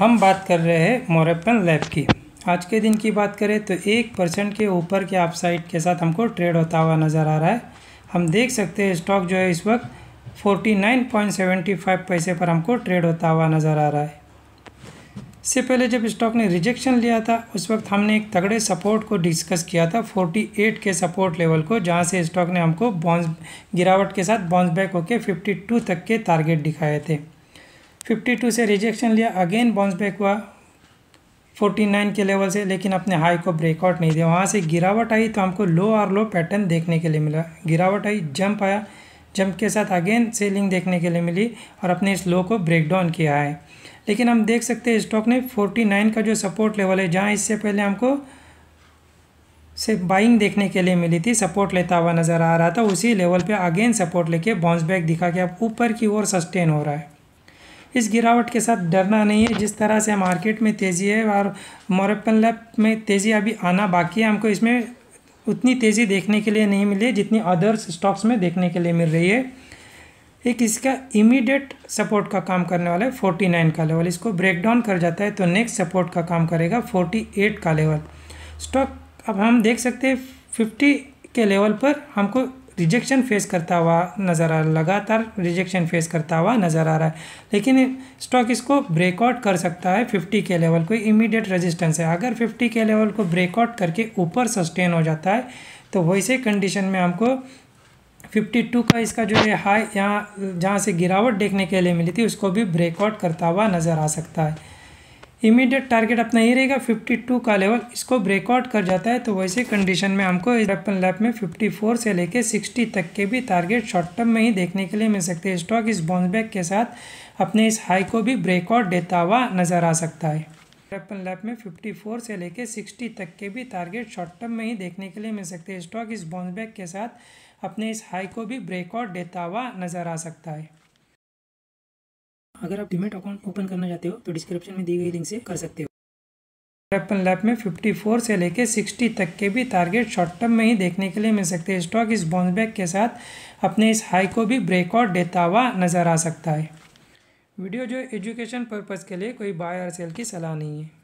हम बात कर रहे हैं मोरपन लैब की आज के दिन की बात करें तो एक परसेंट के ऊपर के अपसाइड के साथ हमको ट्रेड होता हुआ नज़र आ रहा है हम देख सकते हैं स्टॉक जो है इस वक्त 49.75 पैसे पर हमको ट्रेड होता हुआ नज़र आ रहा है इससे पहले जब स्टॉक ने रिजेक्शन लिया था उस वक्त हमने एक तगड़े सपोर्ट को डिस्कस किया था 48 के सपोर्ट लेवल को जहां से स्टॉक ने हमको बाउंस गिरावट के साथ बाउंस बैक होकर 52 तक के टारगेट दिखाए थे 52 से रिजेक्शन लिया अगेन बाउंस बैक हुआ 49 के लेवल से लेकिन अपने हाई को ब्रेकआउट नहीं दिया वहाँ से गिरावट आई तो हमको लो और लो पैटर्न देखने के लिए मिला गिरावट आई जंप आया जंप के साथ अगेन सेलिंग देखने के लिए मिली और अपने इस लो को ब्रेक डाउन किया है लेकिन हम देख सकते हैं स्टॉक ने 49 का जो सपोर्ट लेवल है जहाँ इससे पहले हमको से बाइंग देखने के लिए मिली थी सपोर्ट लेता हुआ नज़र आ रहा था उसी लेवल पे अगेन सपोर्ट लेके बाउंस बैक दिखा के अब ऊपर की ओर सस्टेन हो रहा है इस गिरावट के साथ डरना नहीं है जिस तरह से मार्केट में तेज़ी है और मोरपन लैब में तेज़ी अभी आना बाकी है हमको इसमें उतनी तेज़ी देखने के लिए नहीं मिली जितनी अदर्स स्टॉक्स में देखने के लिए मिल रही है एक इसका इमीडिएट सपोर्ट का काम करने वाला है फोर्टी नाइन का लेवल इसको ब्रेक डाउन कर जाता है तो नेक्स्ट सपोर्ट का काम करेगा फोर्टी एट का लेवल स्टॉक अब हम देख सकते हैं फिफ्टी के लेवल पर हमको रिजेक्शन फेस करता हुआ नज़र आ रहा है लगातार रिजेक्शन फेस करता हुआ नज़र आ रहा है लेकिन स्टॉक इसको ब्रेकआउट कर सकता है 50 के लेवल को इमीडिएट रेजिस्टेंस है अगर 50 के लेवल को ब्रेकआउट करके ऊपर सस्टेन हो जाता है तो वैसे कंडीशन में हमको 52 का इसका जो है हाई यहाँ जहाँ से गिरावट देखने के लिए मिली थी उसको भी ब्रेकआउट करता हुआ नज़र आ सकता है इमीडिएट टारगेट अपना ये रहेगा 52 का लेवल इसको ब्रेकआउट कर जाता है तो वैसे कंडीशन में हमको अपन लैप में 54 से लेके 60 तक के भी टारगेट शॉर्ट टर्म में ही देखने के लिए मिल सकते हैं स्टॉक इस बाउंस बैक के साथ अपने इस हाई को भी ब्रेकआउट देता हुआ नजर आ सकता है अपन लैप में 54 से लेके 60 तक के भी टारगेट शॉर्ट टर्म में ही देखने के लिए मिल सकते हैं स्टॉक इस बाउंस बैक के साथ अपने इस हाई को भी ब्रेकआउट देता हुआ नजर आ सकता है अगर आप डिमेट अकाउंट ओपन करना चाहते हो तो डिस्क्रिप्शन में दी गई लिंक से कर सकते हो अपन लैब में 54 से लेकर 60 तक के भी टारगेट शॉर्ट टर्म में ही देखने के लिए मिल सकते हैं स्टॉक इस बाउंस बैक के साथ अपने इस हाई को भी ब्रेकआउट देता हुआ नज़र आ सकता है वीडियो जो एजुकेशन पर्पज़ के लिए कोई बाय और सेल की सलाह नहीं है